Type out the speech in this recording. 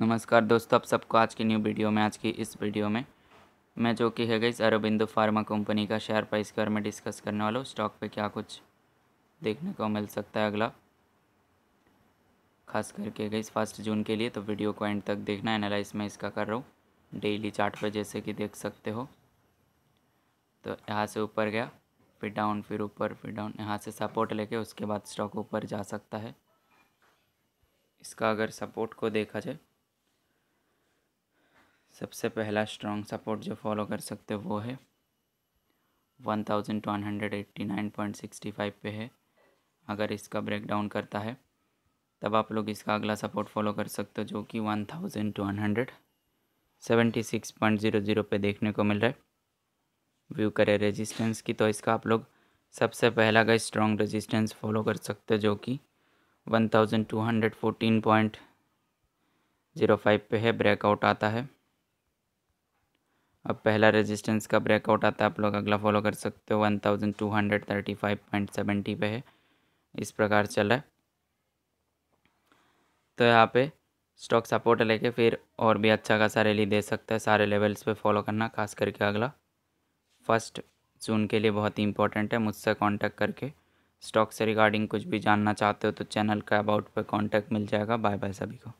नमस्कार दोस्तों आप सबको आज की न्यू वीडियो में आज की इस वीडियो में मैं जो कि है गई अरबिंदो फार्मा कंपनी का शेयर प्राइस के बारे में डिस्कस करने वाला हूँ स्टॉक पे क्या कुछ देखने को मिल सकता है अगला खास करके गई फर्स्ट जून के लिए तो वीडियो को एंड तक देखना एनालाइज मैं इसका कर रहा हूँ डेली चार्ट पर जैसे कि देख सकते हो तो यहाँ से ऊपर गया फिर डाउन फिर ऊपर फिर डाउन यहाँ से सपोर्ट लेके उसके बाद स्टॉक ऊपर जा सकता है इसका अगर सपोर्ट को देखा जाए सबसे पहला स्ट्रॉन्ग सपोर्ट जो फॉलो कर सकते हो वो है one thousand one hundred eighty nine point sixty five पे है अगर इसका ब्रेकडाउन करता है तब आप लोग इसका अगला सपोर्ट फॉलो कर सकते हो जो कि one thousand one hundred seventy six point zero zero पे देखने को मिल रहा है व्यू करें रेजिस्टेंस की तो इसका आप लोग सबसे पहला का स्ट्रॉन्ग रेजिस्टेंस फॉलो कर सकते हो जो कि one thousand two hundred fourteen point zero five पे है ब्रेकआउट आता है अब पहला रेजिस्टेंस का ब्रेकआउट आता है आप लोग अगला फॉलो कर सकते हो one thousand two hundred thirty five point seventy पे है इस प्रकार चल रहा है तो यहाँ पे स्टॉक सपोर्ट लेके फिर और भी अच्छा खासा रैली दे सकता है सारे लेवल्स पे फॉलो करना खास करके अगला फर्स्ट जून के लिए बहुत ही इंपॉर्टेंट है मुझसे कांटेक्ट करके स्टॉक से रिगार्डिंग कुछ भी जानना चाहते हो तो चैनल का अबाउट पे कांटेक्ट मिल जाएगा बाय बाय सभी को